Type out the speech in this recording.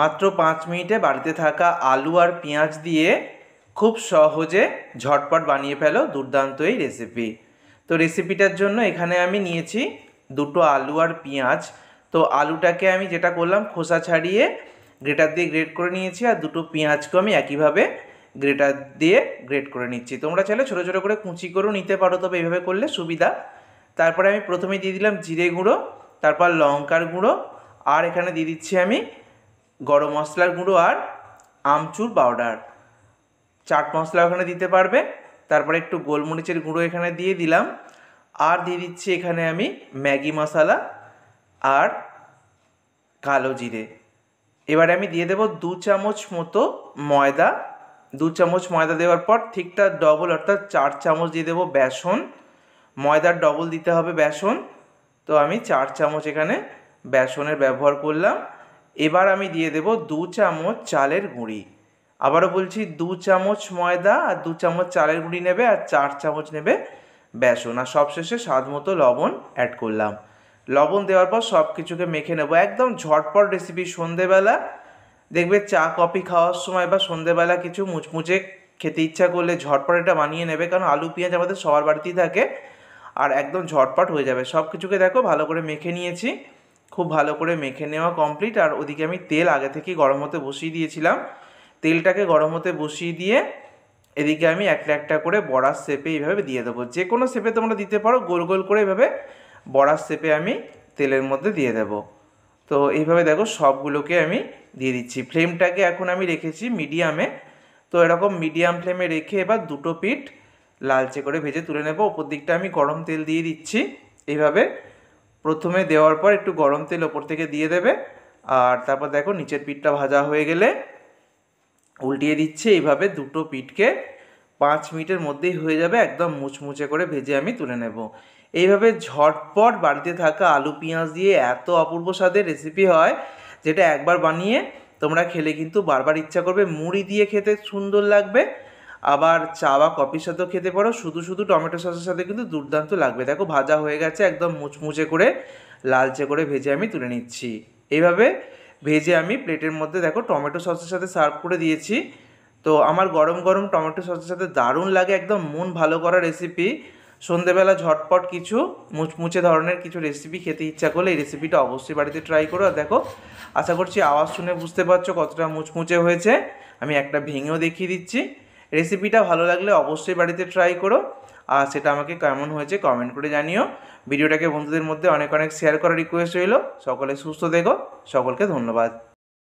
মাত্র পাঁচ মিনিটে বাড়িতে থাকা আলু আর পেঁয়াজ দিয়ে খুব সহজে ঝটপট বানিয়ে ফেলো দুর্দান্ত এই রেসিপি তো রেসিপিটার জন্য এখানে আমি নিয়েছি দুটো আলু আর পেঁয়াজ তো আলুটাকে আমি যেটা করলাম খোসা ছাড়িয়ে গ্রেটার দিয়ে গ্রেট করে নিয়েছি আর দুটো পেঁয়াজকেও আমি একইভাবে গ্রেটার দিয়ে গ্রেট করে নিচ্ছি তোমরা চাইলে ছোটো ছোটো করে কুচি করেও নিতে পারো তবে এইভাবে করলে সুবিধা তারপরে আমি প্রথমে দিয়ে দিলাম জিরে গুঁড়ো তারপর লঙ্কার গুঁড়ো আর এখানে দিয়ে দিচ্ছি আমি গরম মশলার গুঁড়ো আর আমচুর পাউডার চাট মশলা ওখানে দিতে পারবে তারপরে একটু গোলমরিচের গুঁড়ো এখানে দিয়ে দিলাম আর দিয়ে দিচ্ছি এখানে আমি ম্যাগি মশলা আর কালো জিরে এবারে আমি দিয়ে দেব দু চামচ মতো ময়দা দু চামচ ময়দা দেওয়ার পর ঠিকটা ডবল অর্থাৎ চার চামচ দিয়ে দেবো বেসন ময়দার ডবল দিতে হবে বেসন তো আমি চার চামচ এখানে বেসনের ব্যবহার করলাম এবার আমি দিয়ে দেব দু চামচ চালের গুঁড়ি আবারও বলছি দু চামচ ময়দা আর দু চামচ চালের গুঁড়ি নেবে আর চার চামচ নেবে বেসন আর সবশেষে স্বাদ মতো লবণ অ্যাড করলাম লবণ দেওয়ার পর সব কিছুকে মেখে নেব একদম ঝটপট রেসিপি সন্ধেবেলা দেখবে চা কফি খাওয়ার সময় বা সন্ধেবেলা কিছু মুচমুচে খেতে ইচ্ছা করলে ঝটপট এটা বানিয়ে নেবে কারণ আলু পেঁয়াজ আমাদের সবার বাড়িতেই থাকে আর একদম ঝটপট হয়ে যাবে সব কিছুকে দেখো ভালো করে মেখে নিয়েছি খুব ভালো করে মেখে নেওয়া কমপ্লিট আর ওদিকে আমি তেল আগে থেকে গরম হতে বসিয়ে দিয়েছিলাম তেলটাকে গরম হতে বসিয়ে দিয়ে এদিকে আমি একটা একটা করে বড়ার শেপে এইভাবে দিয়ে দেবো যে কোনো শেপে তোমরা দিতে পারো গোল গোল করে এভাবে বড়ার শেপে আমি তেলের মধ্যে দিয়ে দেব তো এইভাবে দেখো সবগুলোকে আমি দিয়ে দিচ্ছি ফ্লেমটাকে এখন আমি রেখেছি মিডিয়ামে তো এরকম মিডিয়াম ফ্লেমে রেখে এবার দুটো পিঠ লালচে করে ভেজে তুলে নেব ওপর দিকটা আমি গরম তেল দিয়ে দিচ্ছি এইভাবে প্রথমে দেওয়ার পর একটু গরম তেল ওপর থেকে দিয়ে দেবে আর তারপর দেখো নিচের পিঠটা ভাজা হয়ে গেলে উল্টিয়ে দিচ্ছে এইভাবে দুটো পিঠকে পাঁচ মিনিটের মধ্যেই হয়ে যাবে একদম মুচমুচে করে ভেজে আমি তুলে নেব এইভাবে ঝটপট বাড়িতে থাকা আলু পেঁয়াজ দিয়ে এত অপূর্ব স্বাদের রেসিপি হয় যেটা একবার বানিয়ে তোমরা খেলে কিন্তু বারবার ইচ্ছা করবে মুড়ি দিয়ে খেতে সুন্দর লাগবে আবার চা বা কফির সাথেও খেতে পারো শুধু শুধু টমেটো সসের সাথে কিন্তু দুর্দান্ত লাগবে দেখো ভাজা হয়ে গেছে একদম মুচমুচে করে লালচে করে ভেজে আমি তুলে নিচ্ছি এইভাবে ভেজে আমি প্লেটের মধ্যে দেখো টমেটো সসের সাথে সার্ভ করে দিয়েছি তো আমার গরম গরম টমেটো সসের সাথে দারুণ লাগে একদম মন ভালো করা রেসিপি সন্ধেবেলা ঝটপট কিছু মুচমুচে ধরনের কিছু রেসিপি খেতে ইচ্ছা করলে এই রেসিপিটা অবশ্যই বাড়িতে ট্রাই করো আর দেখো আশা করছি আওয়াজ শুনে বুঝতে পারছো কতটা মুচমুচে হয়েছে আমি একটা ভেঙেও দেখিয়ে দিচ্ছি রেসিপিটা ভালো লাগলে অবশ্যই বাড়িতে ট্রাই করো আর সেটা আমাকে কেমন হয়েছে কমেন্ট করে জানিও ভিডিওটাকে বন্ধুদের মধ্যে অনেক অনেক শেয়ার করার রিকোয়েস্ট রইল সকলে সুস্থ দেখো সকলকে ধন্যবাদ